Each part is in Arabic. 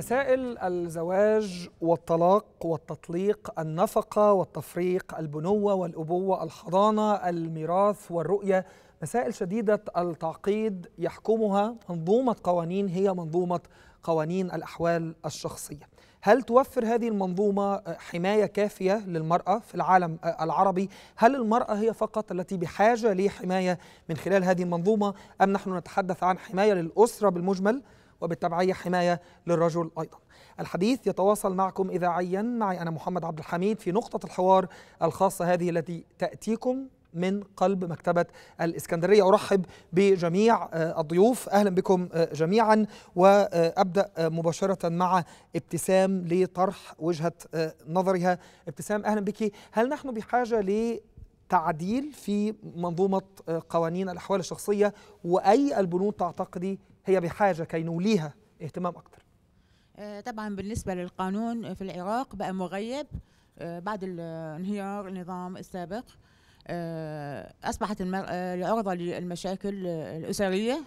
مسائل الزواج والطلاق والتطليق النفقة والتفريق البنوة والأبوة الحضانة الميراث والرؤية مسائل شديدة التعقيد يحكمها منظومة قوانين هي منظومة قوانين الأحوال الشخصية هل توفر هذه المنظومة حماية كافية للمرأة في العالم العربي؟ هل المرأة هي فقط التي بحاجة لحماية من خلال هذه المنظومة؟ أم نحن نتحدث عن حماية للأسرة بالمجمل؟ وبالتبع هي حماية للرجل أيضا الحديث يتواصل معكم إذاعيا معي أنا محمد عبد الحميد في نقطة الحوار الخاصة هذه التي تأتيكم من قلب مكتبة الإسكندرية أرحب بجميع آه، الضيوف أهلا بكم آه، جميعا وأبدأ آه، مباشرة مع ابتسام لطرح وجهة نظرها ابتسام أهلا بك هل نحن بحاجة لتعديل في منظومة قوانين الأحوال الشخصية وأي البنود تعتقدي هي بحاجه كي نوليها اهتمام اكثر آه، طبعا بالنسبه للقانون في العراق بقى مغيب آه، بعد انهيار النظام السابق آه، اصبحت العرضه للمشاكل الاسريه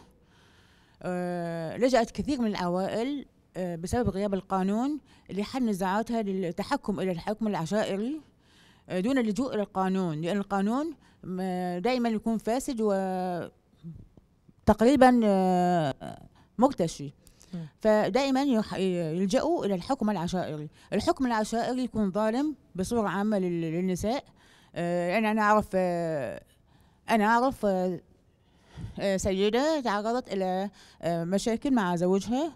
لجأت كثير من العوائل بسبب غياب القانون لحل نزاعاتها للتحكم الى الحكم العشائري دون اللجوء الى القانون لان القانون دائما يكون فاسد و تقريبا آه، مرتشي فدائما يلجأوا إلى الحكم العشائري الحكم العشائري يكون ظالم بصورة عامة للنساء يعني أنا أعرف آه، أنا أعرف سيدة تعرضت إلى مشاكل مع زوجها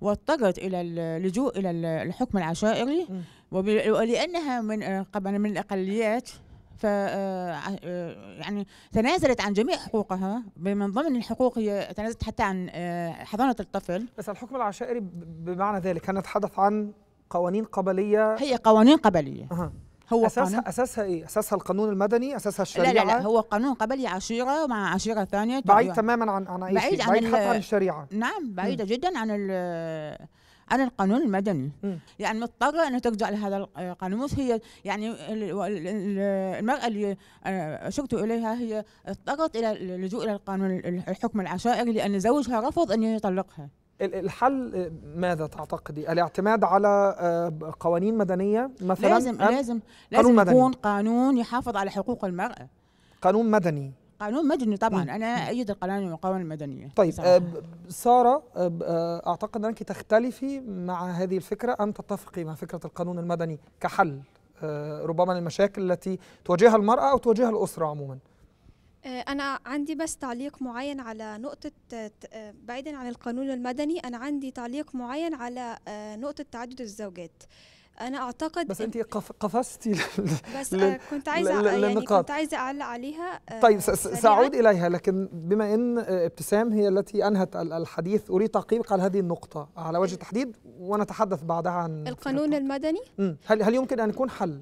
واضطرت إلى اللجوء إلى الحكم العشائري ولأنها من من الأقليات ف آه، آه، يعني تنازلت عن جميع حقوقها من ضمن الحقوق هي تنازلت حتى عن آه، حضانه الطفل بس الحكم العشائري بمعنى ذلك نتحدث عن قوانين قبليه هي قوانين قبليه أه. هو اساسها قانون اساسها ايه؟ اساسها القانون المدني، اساسها الشريعه؟ لا لا, لا هو قانون قبلي عشيره مع عشيره ثانيه بعيد طيب. تماما عن عن اي شيء. بعيد عن حتى عن الشريعه نعم بعيده جدا عن عن القانون المدني م. يعني مضطره انها ترجع لهذا آه، القانون هي يعني المراه اللي اشرت آه، اليها هي اضطرت الى اللجوء الى القانون الحكم العشائري لان زوجها رفض ان يطلقها الحل آه، ماذا تعتقدي؟ الاعتماد على قوانين مدنيه مثلا لازم لازم لازم قانون يكون مدني. قانون يحافظ على حقوق المراه قانون مدني قانون مدني طبعا مم. انا ايد القانون المقاومه المدنيه طيب أب آه، ساره أب آه، آه، اعتقد انك تختلفي مع هذه الفكره ام تتفقي مع فكره القانون المدني كحل ربما المشاكل التي تواجهها المراه او تواجهها الاسره عموما أنا عندي بس تعليق معين على نقطة بعيدا عن القانون المدني أنا عندي تعليق معين على نقطة تعدد الزوجات انا اعتقد بس انت قفزتي بس آه، كنت عايزه يعني كنت عايزه اعلق عليها آه، طيب ساعود اليها لكن بما ان آه، ابتسام هي التي انهت الحديث اريد تعقيبك على هذه النقطه على وجه التحديد ونتحدث بعدها عن القانون المدني هل هل يمكن ان يكون حل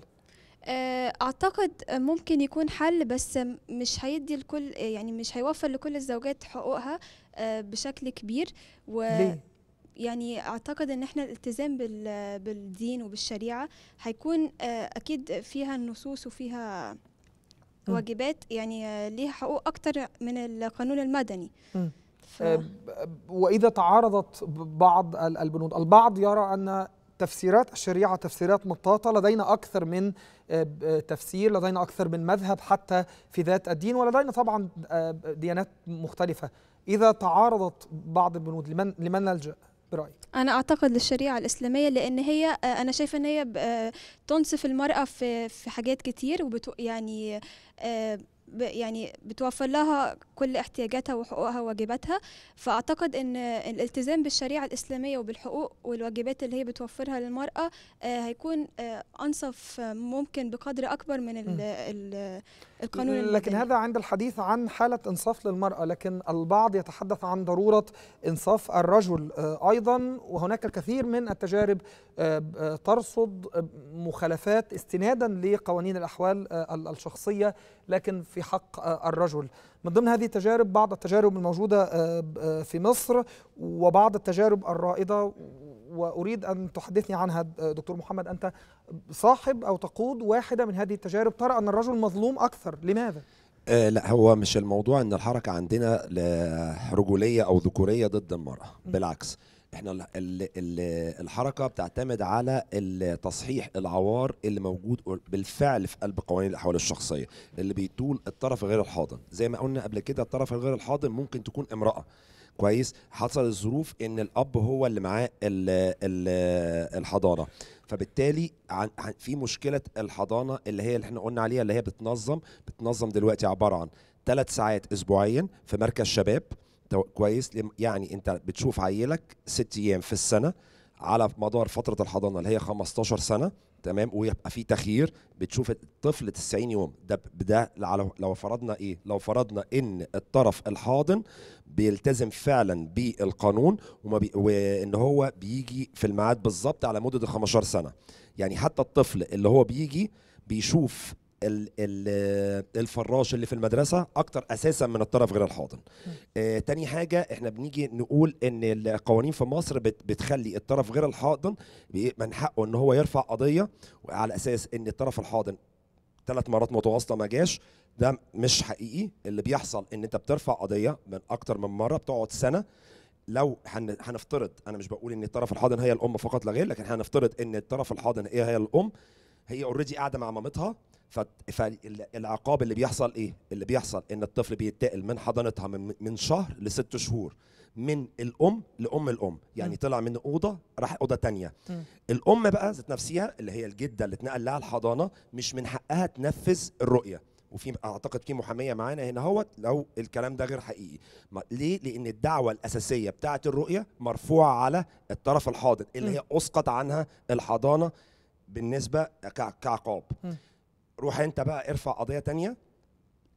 اعتقد ممكن يكون حل بس مش هيدي الكل يعني مش هيوفر لكل الزوجات حقوقها بشكل كبير و ليه؟ يعني اعتقد ان احنا الالتزام بالدين وبالشريعه هيكون آه، اكيد فيها النصوص وفيها واجبات يعني آه، ليها حقوق اكتر من القانون المدني ف... آه، واذا تعارضت بعض البنود البعض يرى ان تفسيرات الشريعة تفسيرات مطاطة لدينا أكثر من تفسير لدينا أكثر من مذهب حتى في ذات الدين ولدينا طبعا ديانات مختلفة إذا تعارضت بعض البنود لمن, لمن نلجأ؟ برأيك؟ أنا أعتقد للشريعة الإسلامية لأن هي آه، أنا شايفة إن هي آه، تنصف المرأة في في حاجات كتير وبتو يعني آه، يعني بتوفر لها كل احتياجاتها وحقوقها وواجباتها فاعتقد ان الالتزام بالشريعه الاسلاميه وبالحقوق والواجبات اللي هي بتوفرها للمراه آه، هيكون آه، انصف ممكن بقدر اكبر من الـ الـ القانون لكن المدني. هذا عند الحديث عن حاله انصاف للمراه لكن البعض يتحدث عن ضروره انصاف الرجل آه، ايضا وهناك الكثير من التجارب ترصد مخالفات استنادا لقوانين الاحوال الشخصيه لكن في حق آه، الرجل من ضمن هذه التجارب بعض التجارب الموجودة آه، آه، في مصر وبعض التجارب الرائدة وأريد أن تحدثني عنها دكتور محمد أنت صاحب أو تقود واحدة من هذه التجارب ترى أن الرجل مظلوم أكثر لماذا؟ آه لا هو مش الموضوع ان الحركه عندنا رجوليه او ذكوريه ضد المراه بالعكس احنا الحركه بتعتمد على تصحيح العوار اللي موجود بالفعل في قلب قوانين الاحوال الشخصيه اللي بيطول الطرف غير الحاضن زي ما قلنا قبل كده الطرف غير الحاضن ممكن تكون امراه كويس حصل الظروف ان الاب هو اللي معاه الحضانه فبالتالي في مشكله الحضانه اللي هي اللي احنا قلنا عليها اللي هي بتنظم بتنظم دلوقتي عباره عن ثلاث ساعات اسبوعيا في مركز شباب كويس يعني انت بتشوف عيلك ست ايام في السنه على مدار فتره الحضانه اللي هي 15 سنه تمام ويبقى في تخيير بتشوف الطفل 90 يوم ده ده لو فرضنا ايه لو فرضنا ان الطرف الحاضن بيلتزم فعلا بالقانون وما بي وان هو بيجي في الميعاد بالظبط على مده ال 15 سنه يعني حتى الطفل اللي هو بيجي بيشوف ال ال الفراش اللي في المدرسه اكتر اساسا من الطرف غير الحاضن آه تاني حاجه احنا بنيجي نقول ان القوانين في مصر بتخلي الطرف غير الحاضن من حقه ان هو يرفع قضيه على اساس ان الطرف الحاضن ثلاث مرات متواصله ما جاش ده مش حقيقي اللي بيحصل ان انت بترفع قضيه من اكتر من مره بتقعد سنه لو هنفترض انا مش بقول ان الطرف الحاضن هي الام فقط لا غير لكن هنفترض ان الطرف الحاضن هي هي الام هي اوريدي قاعده مع مامتها فالعقاب اللي بيحصل ايه؟ اللي بيحصل ان الطفل بيتنقل من حضانتها من, من شهر لست شهور من الام لام الام يعني م. طلع من اوضه راح اوضه تانية م. الام بقى ذات نفسها اللي هي الجده اللي اتنقل لها الحضانه مش من حقها تنفذ الرؤيه وفي اعتقد في محاميه معانا هنا اهوت لو الكلام ده غير حقيقي ليه لان الدعوه الاساسيه بتاعه الرؤيه مرفوعه على الطرف الحاضن اللي م. هي اسقط عنها الحضانه بالنسبه كعقاب روح انت بقى ارفع قضيه تانية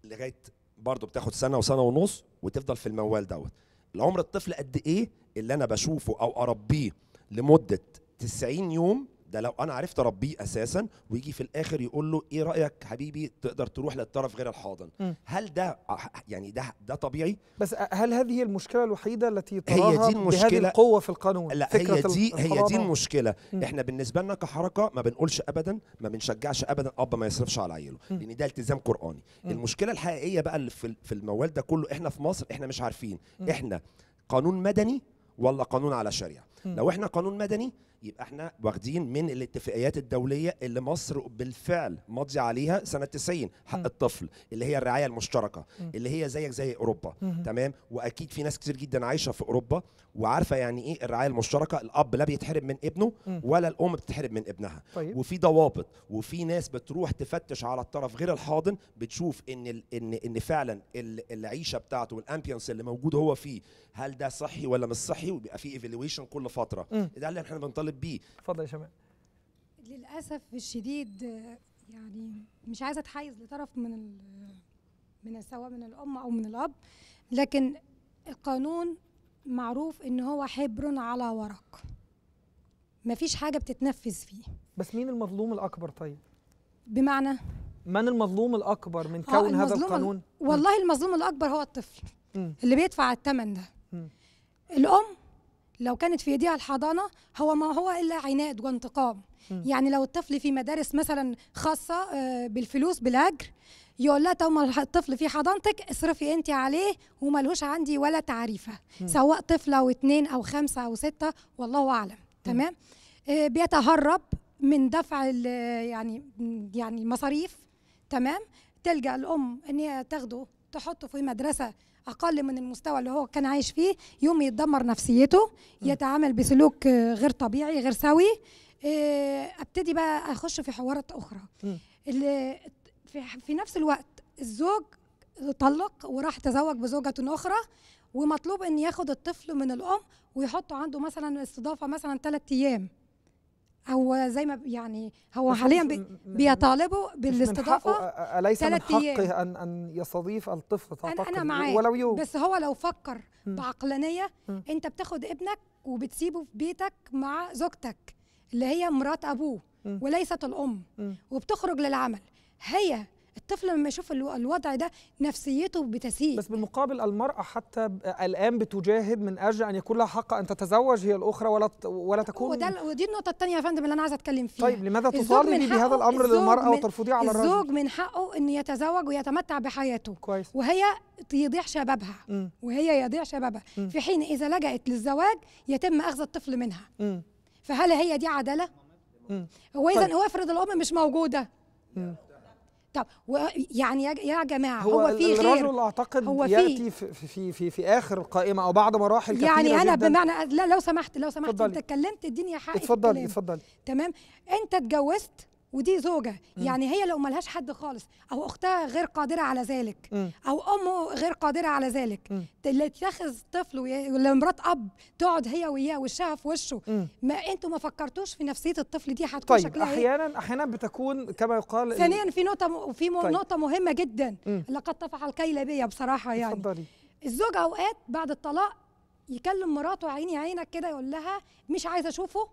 لغايه برضه بتاخد سنه وسنه ونص وتفضل في الموال دوت العمر الطفل قد ايه اللي انا بشوفه او اربيه لمده 90 يوم ده لو انا عرفت اربيه اساسا ويجي في الاخر يقول له ايه رايك حبيبي تقدر تروح للطرف غير الحاضن م. هل ده يعني ده ده طبيعي بس هل هذه هي المشكله الوحيده التي تراها هي دي المشكله بهذه القوه في القانون لا فكرة هي دي هي دي المشكله م. احنا بالنسبه لنا كحركه ما بنقولش ابدا ما بنشجعش ابدا اب ما يصرفش على عياله لان يعني ده التزام قراني م. المشكله الحقيقيه بقى اللي في الموال ده كله احنا في مصر احنا مش عارفين م. احنا قانون مدني ولا قانون على شريعه لو احنا قانون مدني يبقى احنا واخدين من الاتفاقيات الدوليه اللي مصر بالفعل ماضيه عليها سنه 90 حق م. الطفل اللي هي الرعايه المشتركه م. اللي هي زيك زي اوروبا م. تمام واكيد في ناس كتير جدا عايشه في اوروبا وعارفه يعني ايه الرعايه المشتركه الاب لا بيتحرم من ابنه م. ولا الام بتتحرم من ابنها طيب. وفي ضوابط وفي ناس بتروح تفتش على الطرف غير الحاضن بتشوف ان الـ ان ان فعلا العيشه بتاعته والامبيانس اللي موجود هو فيه هل ده صحي ولا مش صحي وبيبقى في ايفالويشن كل فتره م. ده اللي احنا بنطلب بنطالب بيه اتفضل يا شباب للاسف الشديد يعني مش عايزه اتحيز لطرف من من سواء من الام او من الاب لكن القانون معروف ان هو حبر على ورق مفيش حاجه بتتنفذ فيه بس مين المظلوم الاكبر طيب بمعنى من المظلوم الاكبر من آه، كون هذا القانون والله المظلوم الاكبر هو الطفل م. اللي بيدفع الثمن ده م. الام لو كانت في ايديها الحضانه هو ما هو الا عناد وانتقام م. يعني لو الطفل في مدارس مثلا خاصه آه، بالفلوس بالاجر يقول لها طب ما الطفل في حضانتك اصرفي انت عليه وملهوش عندي ولا تعريفه م. سواء طفله او اثنين او خمسه او سته والله اعلم تمام آه، بيتهرب من دفع يعني يعني المصاريف تمام تلجا الام ان هي تاخده تحطه في مدرسه اقل من المستوى اللي هو كان عايش فيه يوم يتدمر نفسيته يتعامل بسلوك آه، غير طبيعي غير سوي آه، ابتدي بقى اخش في حوارات اخرى اللي في نفس الوقت الزوج طلق وراح تزوج بزوجة أخرى ومطلوب أن ياخد الطفل من الأم ويحطه عنده مثلا استضافة مثلا ثلاث أيام هو زي ما يعني هو حاليا بيطالبوا بالاستضافه اليس من حقه ان ان يستضيف الطفل انا انا معاه ولو يوم بس هو لو فكر م. بعقلانيه م. انت بتاخد ابنك وبتسيبه في بيتك مع زوجتك اللي هي مرات ابوه م. وليست الام م. وبتخرج للعمل هي الطفل لما يشوف الوضع ده نفسيته بتسيء بس بالمقابل المرأة حتى الآن بتجاهد من أجل أن يكون لها حق أن تتزوج هي الأخرى ولا ولا تكون وده ودي النقطة الثانية يا فندم اللي أنا عايزة أتكلم فيها طيب لماذا تطالبي بهذا الأمر للمرأة وترفضيه على الرجل؟ الزوج من حقه أن يتزوج ويتمتع بحياته كويس وهي يضيع شبابها م. وهي يضيع شبابها م. في حين إذا لجأت للزواج يتم أخذ الطفل منها م. فهل هي دي عدالة؟ هو إذا طيب. هو افرض الأم مش موجودة طب يعني يا جماعه هو, هو في غير الرجل اعتقد هو في ياتي في في في, في اخر قائمه او بعد مراحل كثيره يعني انا جداً بمعنى لا لو سمحت لو سمحت اتفضلي. انت اتكلمت اديني حقي اتفضلي اتفضلي تمام انت اتجوزت ودي زوجة م. يعني هي لو ملهاش حد خالص أو أختها غير قادرة على ذلك م. أو أمه غير قادرة على ذلك اللي تاخذ طفل ولا مرات أب تقعد هي وياه وشها في وشه ما أنتوا ما فكرتوش في نفسية الطفل دي هتكون طيب شكلها إيه؟ أحيانا أحيانا بتكون كما يقال ثانيا في نقطة في طيب. نقطة مهمة جدا م. لقد تفعل الكيل بيا بصراحة يعني اتفضلي الزوج أوقات بعد الطلاق يكلم مراته عيني عينك كده يقول لها مش عايز أشوفه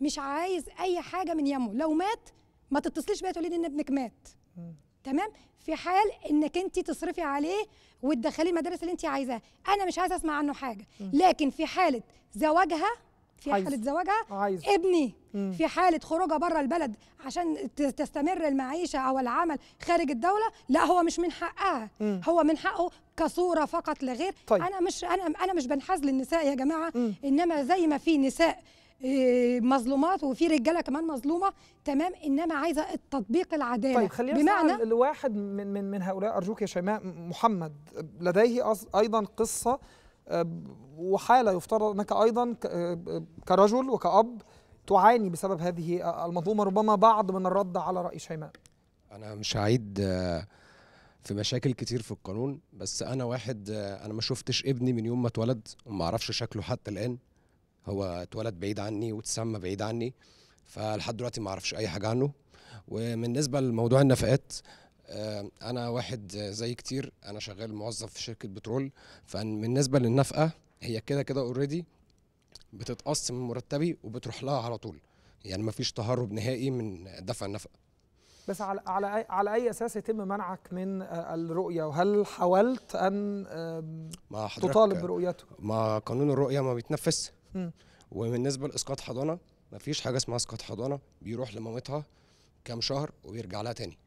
مش عايز اي حاجه من يمه لو مات ما تتصليش بقى تقولي لي ان ابنك مات مم. تمام في حال انك انت تصرفي عليه وتدخليه المدارس اللي انت عايزاها انا مش عايزه اسمع عنه حاجه مم. لكن في حاله زواجها في عايز. حاله زواجها آه، عايز. ابني مم. في حاله خروجها بره البلد عشان تستمر المعيشه او العمل خارج الدوله لا هو مش من حقها مم. هو من حقه كصوره فقط لغير طيب. انا مش انا انا مش بنحاز للنساء يا جماعه مم. انما زي ما في نساء آه، مظلومات وفي رجاله كمان مظلومه تمام انما عايزه التطبيق العداله طيب خلينا بمعنى لواحد من من من هؤلاء ارجوك يا شيماء محمد لديه ايضا قصه آه، وحاله يفترض انك ايضا آه، كرجل وكاب تعاني بسبب هذه المظلومه ربما بعض من الرد على راي شيماء انا مش هعيد في مشاكل كتير في القانون بس انا واحد انا ما شفتش ابني من يوم ما اتولد وما اعرفش شكله حتى الان هو اتولد بعيد عني واتسمى بعيد عني فلحد دلوقتي ما اعرفش اي حاجه عنه وبالنسبه لموضوع النفقات آه، انا واحد زي كتير انا شغال موظف في شركه بترول فبالنسبه للنفقه هي كده كده اوريدي بتتقص من مرتبي وبتروح لها على طول يعني ما فيش تهرب نهائي من دفع النفقه بس على على أي على اي اساس يتم منعك من الرؤيه وهل حاولت ان ما تطالب برؤيته؟ ما قانون الرؤيه ما بيتنفذش وبالنسبه لاسقاط حضانه ما فيش حاجه اسمها اسقاط حضانه بيروح لمامتها كام شهر وبيرجع لها تاني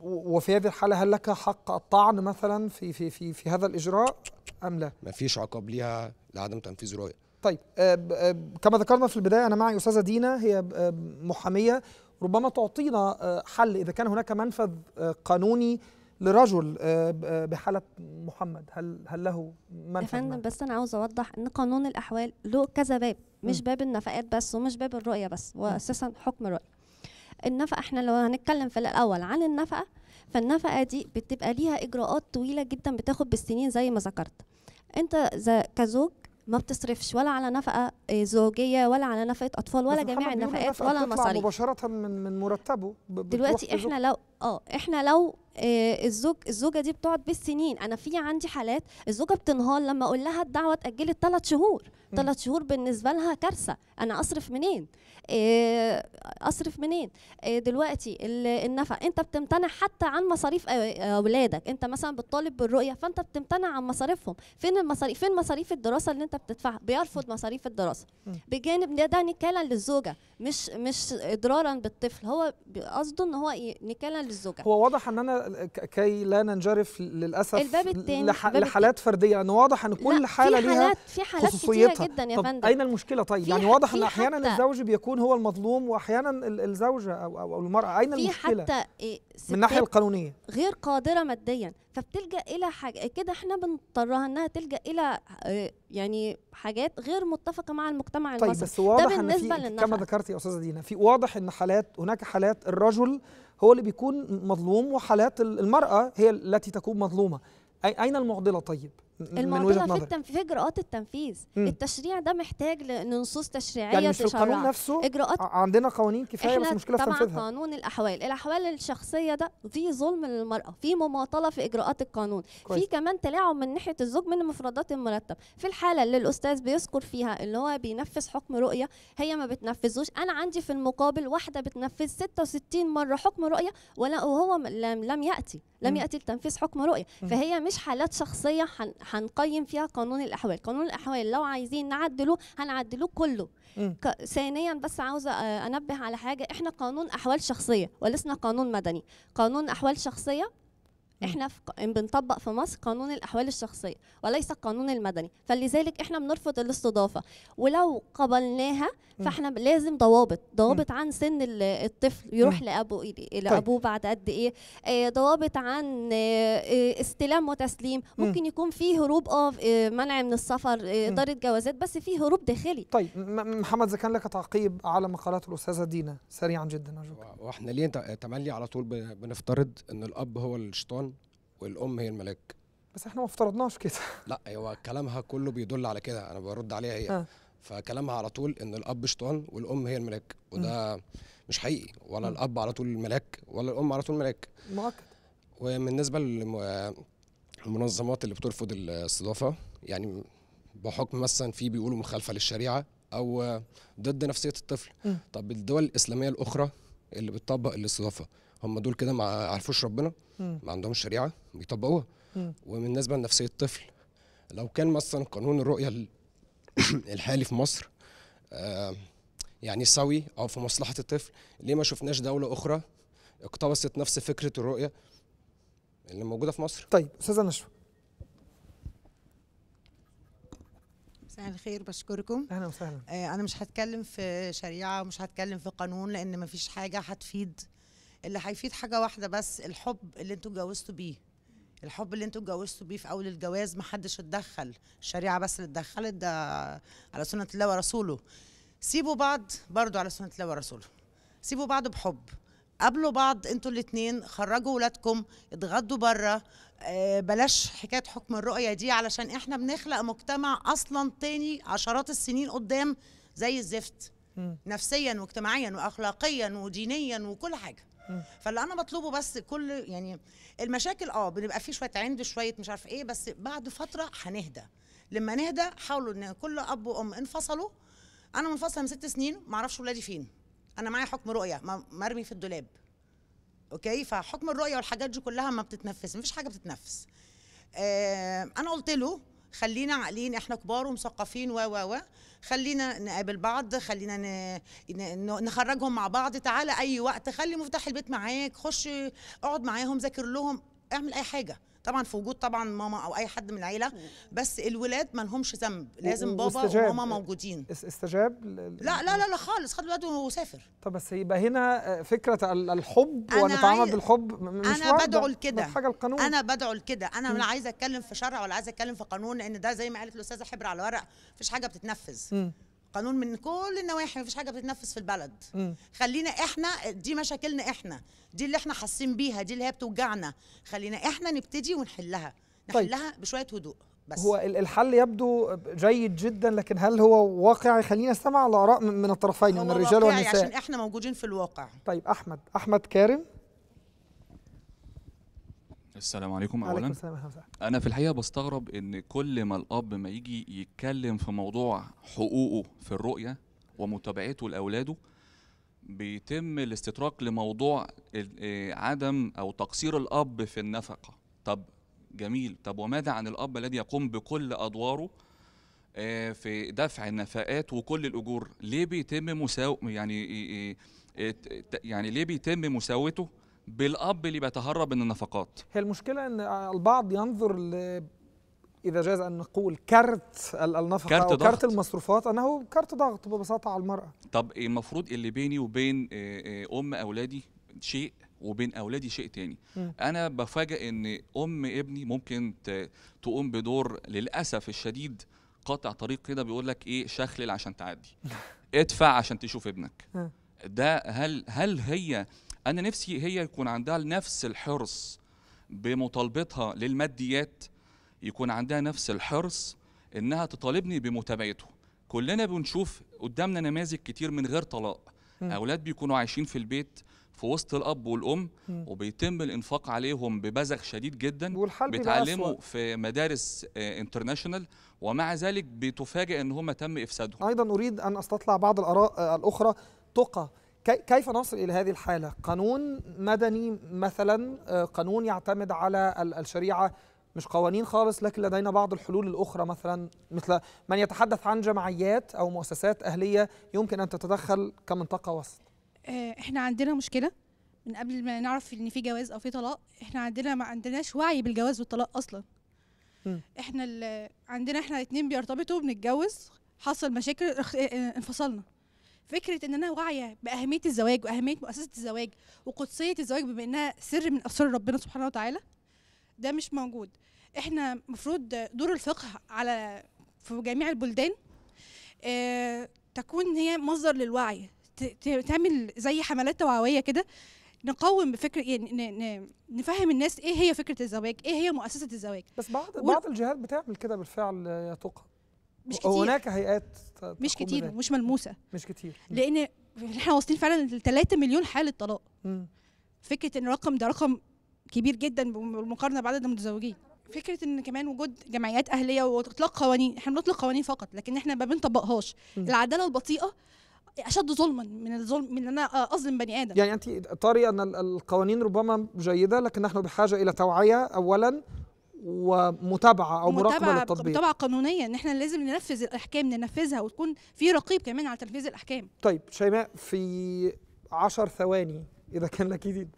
وفي هذه الحاله هل لك حق الطعن مثلا في في في في هذا الاجراء ام لا؟ ما فيش عقاب ليها لعدم تنفيذ رؤيه. طيب آه،, آه كما ذكرنا في البدايه انا معي استاذه دينا هي آه، محاميه ربما تعطينا آه، حل اذا كان هناك منفذ قانوني لرجل آه، آه، بحاله محمد هل هل له منفعه؟ يا فندم بس انا عاوز اوضح ان قانون الاحوال له كذا باب مش باب النفقات بس ومش باب الرؤيه بس واساسا حكم الرؤيه. النفقه احنا لو هنتكلم في الاول عن النفقه فالنفقه دي بتبقى ليها اجراءات طويله جدا بتاخد بالسنين زي ما ذكرت. انت كزوج ما بتصرفش ولا على نفقه آه، زوجيه ولا على نفقه اطفال ولا جميع النفقات ولا مصاريف مباشره من من مرتبه دلوقتي احنا لو اه احنا لو آه، الزوج الزوجه دي بتقعد بالسنين انا في عندي حالات الزوجه بتنهار لما اقول لها الدعوه اتاجلت ثلاث شهور ثلاث شهور بالنسبه لها كارثه انا اصرف منين آه، اصرف منين آه، دلوقتي النفق انت بتمتنع حتى عن مصاريف اولادك انت مثلا بتطالب بالرؤيه فانت بتمتنع عن مصاريفهم فين المصاريف فين مصاريف الدراسه اللي انت بتدفعها بيرفض مصاريف الدراسه بجانب ده ده نكالا للزوجه مش مش اضرارا بالطفل هو قصده ان هو نكالا للزوجه هو واضح ان انا كي لا ننجرف للاسف الباب التاني لح الباب لحالات فرديه ان واضح ان كل حاله في ليها في حالات خصوصيتها. كتيره جدا يا فندم اين المشكله طيب يعني واضح ان احيانا الزوج بيكون يكون هو المظلوم واحيانا الزوجه او او المراه اين في المشكله حتى آه، من الناحيه القانونيه غير قادره ماديا فبتلجا الى حاجه كده احنا بنضطرها انها تلجا الى آه، يعني حاجات غير متفقه مع المجتمع طيب المصري بس واضح ده بالنسبه إن كما ذكرتي يا استاذه دينا في واضح ان حالات هناك حالات الرجل هو اللي بيكون مظلوم وحالات المراه هي التي تكون مظلومه اين المعضله طيب المعضله في التنفيذ في اجراءات التنفيذ م. التشريع ده محتاج لنصوص تشريعيه يعني مش القانون نفسه اجراءات عندنا قوانين كفايه بس مشكله في تنفيذها قانون الاحوال الاحوال الشخصيه ده في ظلم للمراه في مماطله في اجراءات القانون كويس. في كمان تلاعب من ناحيه الزوج من مفردات المرتب في الحاله اللي الاستاذ بيذكر فيها اللي هو بينفذ حكم رؤيه هي ما بتنفذوش انا عندي في المقابل واحده بتنفذ 66 مره حكم رؤيه ولا وهو لم ياتي لم ياتي لتنفيذ حكم رؤيه فهي مش حالات شخصيه هنقيم فيها قانون الاحوال قانون الاحوال لو عايزين نعدله هنعدله كله ثانيا بس عاوزه انبه على حاجه احنا قانون احوال شخصيه ولسنا قانون مدني قانون احوال شخصيه احنا في بنطبق في مصر قانون الاحوال الشخصيه وليس القانون المدني فلذلك احنا بنرفض الاستضافه ولو قبلناها فاحنا لازم ضوابط ضوابط عن سن الطفل يروح إيه، لابوه لابوه طيب. بعد قد ايه آه، ضوابط عن آه، آه، استلام وتسليم ممكن يكون في هروب اه منع من السفر اداره جوازات بس في هروب داخلي طيب محمد اذا كان لك تعقيب على مقالات الاستاذه دينا سريعا جدا ارجوك واحنا ليه تملي على طول بنفترض ان الاب هو الشيطان والام هي الملك بس احنا ما افترضناش كده لا هو كلامها كله بيدل على كده انا برد عليها هي آه. فكلامها على طول ان الاب شيطان والام هي الملاك وده م. مش حقيقي ولا م. الاب على طول ملاك ولا الام على طول ملاك مؤكد وبالنسبه للمنظمات اللي بترفض الاستضافه يعني بحكم مثلا في بيقولوا مخالفه للشريعه او ضد نفسيه الطفل م. طب الدول الاسلاميه الاخرى اللي بتطبق الاستضافه هم دول كده ما عرفوش ربنا ما عندهمش شريعه بيطبقوها وبالنسبه لنفسيه الطفل لو كان مثلا قانون الرؤيه الحالي في مصر آه، يعني سوي او في مصلحه الطفل ليه ما شفناش دوله اخرى اقتبست نفس فكره الرؤيه اللي موجوده في مصر طيب استاذه نشوى مساء الخير بشكركم اهلا وسهلا آه، انا مش هتكلم في شريعه ومش هتكلم في قانون لان مفيش حاجه هتفيد اللي هيفيد حاجه واحده بس الحب اللي انتوا اتجوزتوا بيه الحب اللي انتوا اتجوزتوا بيه في اول الجواز ما حدش اتدخل الشريعه بس اللي اتدخلت ده على سنه الله ورسوله سيبوا بعض برضو على سنه الله ورسوله سيبوا بعض بحب قابلوا بعض انتوا الاثنين خرجوا ولادكم اتغدوا بره آه، بلاش حكايه حكم الرؤيه دي علشان احنا بنخلق مجتمع اصلا تاني عشرات السنين قدام زي الزفت نفسيا واجتماعيا واخلاقيا ودينيا وكل حاجه فاللي انا بطلبه بس كل يعني المشاكل اه بنبقى فيه شويه عند شويه مش عارف ايه بس بعد فتره هنهدى لما نهدى حاولوا ان كل اب وام انفصلوا انا منفصله من ست سنين ما اعرفش ولادي فين انا معايا حكم رؤيه مرمي في الدولاب اوكي فحكم الرؤيه والحاجات دي كلها ما بتتنفس مفيش حاجه بتتنفس آه انا قلت له خلينا عاقلين احنا كبار ومثقفين و و و خلينا نقابل بعض خلينا نخرجهم مع بعض تعالى اي وقت خلي مفتاح البيت معاك خش اقعد معاهم ذاكر لهم اعمل اي حاجه طبعا في وجود طبعا ماما او اي حد من العيله بس الولاد ما لهمش ذنب لازم بابا وماما موجودين استجاب لا لا لا, لا خالص خد الولاد وسافر طب بس يبقى هنا آه، فكره الحب ونتعامل بالحب مش انا بدعو لكده حاجه القانون انا بدعو لكده انا لا عايزه اتكلم في شرع ولا عايزه اتكلم في قانون لان ده زي ما قالت الاستاذه حبر على ورق مفيش حاجه بتتنفذ م. القانون من كل النواحي مفيش حاجه بتتنفذ في البلد م. خلينا احنا دي مشاكلنا احنا دي اللي احنا حاسين بيها دي اللي هي بتوجعنا خلينا احنا نبتدي ونحلها طيب. نحلها طيب. بشويه هدوء بس هو الحل يبدو جيد جدا لكن هل هو واقعي خلينا نستمع الاراء من الطرفين من الرجال والنساء عشان احنا موجودين في الواقع طيب احمد احمد كارم السلام عليكم اولا عليكم السلام انا في الحقيقه بستغرب ان كل ما الاب ما يجي يتكلم في موضوع حقوقه في الرؤيه ومتابعته لاولاده بيتم الاستتراك لموضوع آه، عدم او تقصير الاب في النفقه طب جميل طب وماذا عن الاب الذي يقوم بكل ادواره آه، في دفع النفقات وكل الاجور ليه بيتم مساو يعني آه، يعني ليه بيتم مساوته بالاب اللي بيتهرب من النفقات هي المشكله ان البعض ينظر ل اذا جاز ان نقول كارت النفقه كارت او كارت المصروفات انه كارت ضغط ببساطه على المراه طب إيه المفروض اللي بيني وبين آه، آه، ام اولادي شيء وبين اولادي شيء تاني م. انا بفاجئ ان ام ابني ممكن تقوم بدور للاسف الشديد قاطع طريق كده بيقول لك ايه شخلل عشان تعدي ادفع عشان تشوف ابنك آه. ده هل هل هي انا نفسي هي يكون عندها نفس الحرص بمطالبتها للماديات يكون عندها نفس الحرص انها تطالبني بمتابعته كلنا بنشوف قدامنا نماذج كتير من غير طلاق م. اولاد بيكونوا عايشين في البيت في وسط الاب والام م. وبيتم الانفاق عليهم ببزغ شديد جدا بيتعلموا في مدارس انترناشونال آه، ومع ذلك بتفاجئ ان هم تم افسادهم ايضا اريد ان استطلع بعض الاراء آه، الاخرى تقى كيف نصل إلى هذه الحالة؟ قانون مدني مثلا آه، قانون يعتمد على الشريعة مش قوانين خالص لكن لدينا بعض الحلول الأخرى مثلا مثل من يتحدث عن جمعيات أو مؤسسات أهلية يمكن أن تتدخل كمنطقة وسط آه، احنا عندنا مشكله من قبل ما نعرف ان في جواز او في طلاق احنا عندنا ما عندناش وعي بالجواز والطلاق اصلا احنا عندنا احنا الاثنين بيرتبطوا بنتجوز حصل مشاكل آه، انفصلنا فكره ان انا واعيه باهميه الزواج واهميه مؤسسه الزواج وقدسيه الزواج بما انها سر من اسرار ربنا سبحانه وتعالى ده مش موجود احنا المفروض دور الفقه على في جميع البلدان آه تكون هي مصدر للوعي تعمل زي حملات توعويه كده نقوم بفكرة يعني نفهم الناس ايه هي فكره الزواج ايه هي مؤسسه الزواج بس بعض و... بعض الجهات بتعمل كده بالفعل يا تقى مش كتير هناك هيئات مش كتير مش ملموسه مش كتير لان احنا واصلين فعلا ل 3 مليون حاله طلاق فكره ان الرقم ده رقم كبير جدا بالمقارنه بعدد المتزوجين فكره ان كمان وجود جمعيات اهليه واطلاق قوانين احنا بنطلق قوانين فقط لكن احنا ما بنطبقهاش العداله البطيئه اشد ظلما من الظلم من ان انا اظلم بني ادم يعني انت طاري ان القوانين ربما جيده لكن نحن بحاجه الى توعيه اولا ومتابعه او مراقبه للتطبيق متابعه قانونيه ان احنا لازم ننفذ الاحكام ننفذها وتكون في رقيب كمان على تنفيذ الاحكام طيب شيماء في 10 ثواني اذا كان لك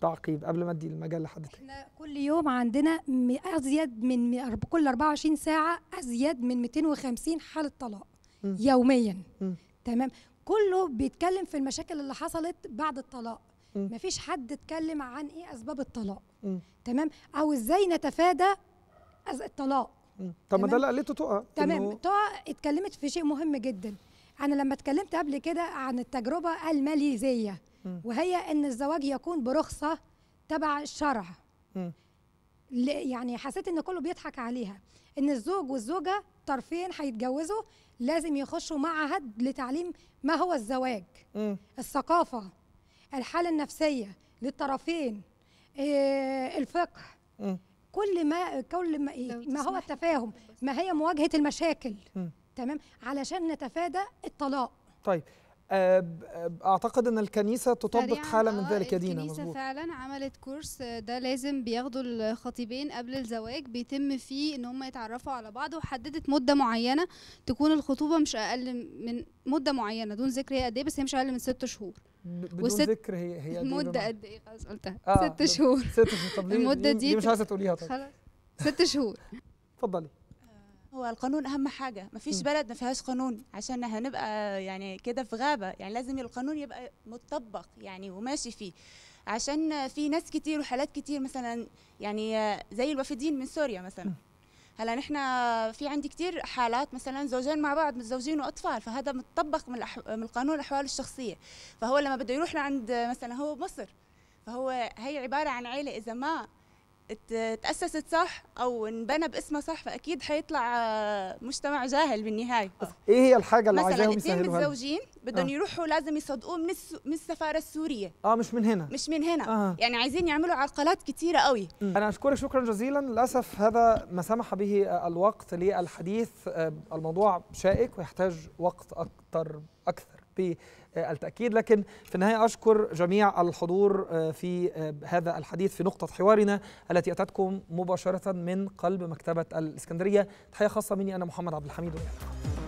تعقيب قبل ما ادي المجال لحد تاني احنا كل يوم عندنا ازيد من كل 24 ساعه ازيد من 250 حاله طلاق م. يوميا م. تمام كله بيتكلم في المشاكل اللي حصلت بعد الطلاق ما فيش حد اتكلم عن ايه اسباب الطلاق تمام او ازاي نتفادى الطلاق طب ما ده اللي قالته تقى تمام تقى اتكلمت في شيء مهم جدا انا لما اتكلمت قبل كده عن التجربه الماليزيه وهي ان الزواج يكون برخصه تبع الشرع يعني حسيت ان كله بيضحك عليها ان الزوج والزوجه طرفين هيتجوزوا لازم يخشوا معهد لتعليم ما هو الزواج م. الثقافه الحاله النفسيه للطرفين آه، الفقه كل ما كل ما ما هو التفاهم ما هي مواجهه المشاكل تمام علشان نتفادى الطلاق طيب آه، آه، اعتقد ان الكنيسه تطبق حاله من آه، ذلك يا دينا الكنيسه مزبوط. فعلا عملت كورس ده لازم بياخدوا الخطيبين قبل الزواج بيتم فيه ان هم يتعرفوا على بعض وحددت مده معينه تكون الخطوبه مش اقل من مده معينه دون ذكر هي قد ايه بس هي مش اقل من ست شهور بدون وست ذكر هي هي المده إيه، قد ايه خلاص قلتها آه ست شهور ست شهور طب المده دي, دي مش عايزه تقوليها طيب خلاص ست شهور اتفضلي هو القانون اهم حاجه ما فيش بلد ما فيهاش قانون عشان هنبقى يعني كده في غابه يعني لازم القانون يبقى متطبق يعني وماشي فيه عشان في ناس كتير وحالات كتير مثلا يعني زي الوافدين من سوريا مثلا هلا نحن في عندي كتير حالات مثلا زوجين مع بعض متزوجين واطفال فهذا متطبق من, من قانون الاحوال الشخصيه فهو لما بده يروح لعند مثلا هو مصر فهو هي عباره عن عيله اذا ما تأسست صح أو انبنى باسمها صح فأكيد حيطلع آه، مجتمع جاهل بالنهاية إيه هي الحاجة اللي عايزاهم يسهلوها؟ مثلا متزوجين بدهم آه. يروحوا لازم يصدقوه من الس... من السفارة السورية اه مش من هنا مش من هنا آه. يعني عايزين يعملوا عرقلات كتيرة قوي أنا أشكرك شكرا جزيلا للأسف هذا ما سمح به آه، الوقت للحديث آه، الموضوع شائك ويحتاج وقت أكثر أكثر التأكيد لكن في النهاية أشكر جميع الحضور آه، في آه، هذا الحديث في نقطة حوارنا التي أتتكم مباشرة من قلب مكتبة الإسكندرية تحية خاصة مني أنا محمد عبد الحميد وإياكم